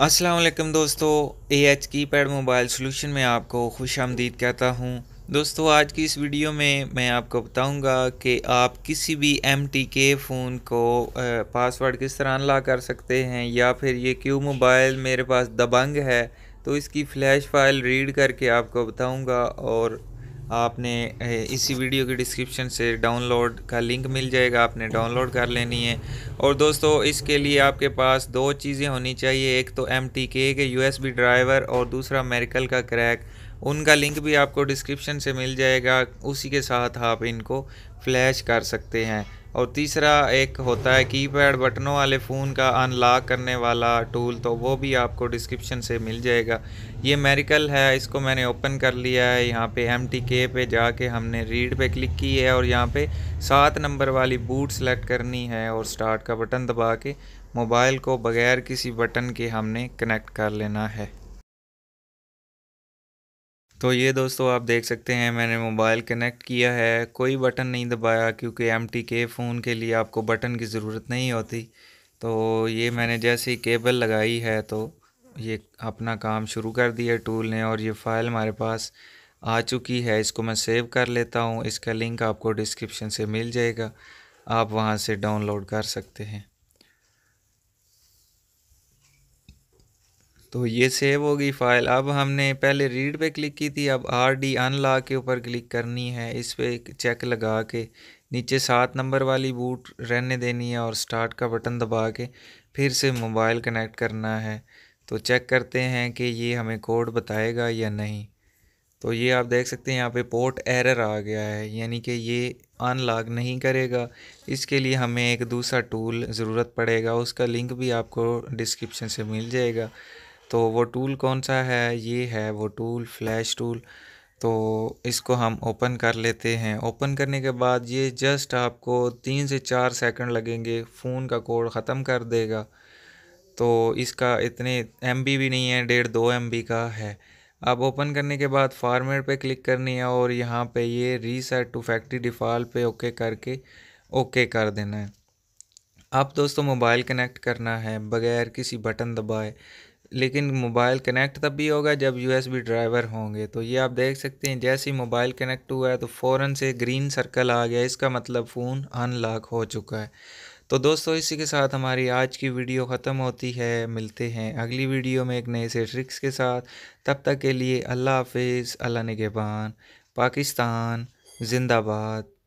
असलकम दोस्तों A H key pad mobile solution में आपको खुश आमदीद कहता हूँ दोस्तों आज की इस वीडियो में मैं आपको बताऊंगा कि आप किसी भी एम टी के फ़ोन को पासवर्ड किस तरह अनला कर सकते हैं या फिर ये क्यों मोबाइल मेरे पास दबंग है तो इसकी फ़्लैश फाइल रीड करके आपको बताऊंगा और आपने इसी वीडियो के डिस्क्रिप्शन से डाउनलोड का लिंक मिल जाएगा आपने डाउनलोड कर लेनी है और दोस्तों इसके लिए आपके पास दो चीज़ें होनी चाहिए एक तो एम के यू बी ड्राइवर और दूसरा मेरिकल का क्रैक उनका लिंक भी आपको डिस्क्रिप्शन से मिल जाएगा उसी के साथ आप इनको फ्लैश कर सकते हैं और तीसरा एक होता है कीपैड बटनों वाले फ़ोन का अनलॉक करने वाला टूल तो वो भी आपको डिस्क्रिप्शन से मिल जाएगा ये मेरिकल है इसको मैंने ओपन कर लिया है यहाँ पे एम टी के पे जाके हमने रीड पे क्लिक की है और यहाँ पे सात नंबर वाली बूट सेलेक्ट करनी है और स्टार्ट का बटन दबा के मोबाइल को बगैर किसी बटन के हमने कनेक्ट कर लेना है तो ये दोस्तों आप देख सकते हैं मैंने मोबाइल कनेक्ट किया है कोई बटन नहीं दबाया क्योंकि एम के फ़ोन के लिए आपको बटन की ज़रूरत नहीं होती तो ये मैंने जैसे ही केबल लगाई है तो ये अपना काम शुरू कर दिया टूल ने और ये फ़ाइल हमारे पास आ चुकी है इसको मैं सेव कर लेता हूँ इसका लिंक आपको डिस्क्रिप्शन से मिल जाएगा आप वहाँ से डाउनलोड कर सकते हैं तो ये सेव हो गई फ़ाइल अब हमने पहले रीड पे क्लिक की थी अब आर डी अनलॉक के ऊपर क्लिक करनी है इस पर चेक लगा के नीचे सात नंबर वाली बूट रहने देनी है और स्टार्ट का बटन दबा के फिर से मोबाइल कनेक्ट करना है तो चेक करते हैं कि ये हमें कोड बताएगा या नहीं तो ये आप देख सकते हैं यहाँ पे पोर्ट एरर आ गया है यानी कि ये अनलॉक नहीं करेगा इसके लिए हमें एक दूसरा टूल ज़रूरत पड़ेगा उसका लिंक भी आपको डिस्क्रिप्शन से मिल जाएगा तो वो टूल कौन सा है ये है वो टूल फ्लैश टूल तो इसको हम ओपन कर लेते हैं ओपन करने के बाद ये जस्ट आपको तीन से चार सेकंड लगेंगे फ़ोन का कोड ख़त्म कर देगा तो इसका इतने एम भी नहीं है डेढ़ दो एम का है अब ओपन करने के बाद फार्मेट पे क्लिक करनी है और यहाँ पे ये रीसेट टू फैक्ट्री डिफ़ॉल्ट पे ओके करके ओके कर देना है अब दोस्तों मोबाइल कनेक्ट करना है बगैर किसी बटन दबाए लेकिन मोबाइल कनेक्ट तब भी होगा जब बी ड्राइवर होंगे तो ये आप देख सकते हैं जैसे ही मोबाइल कनेक्ट हुआ है तो फ़ौर से ग्रीन सर्कल आ गया इसका मतलब फ़ोन अनलॉक हो चुका है तो दोस्तों इसी के साथ हमारी आज की वीडियो ख़त्म होती है मिलते हैं अगली वीडियो में एक नए से ट्रिक्स के साथ तब तक के लिए अल्लाह हाफिज़ अल्लाह नगेबान पाकिस्तान जिंदाबाद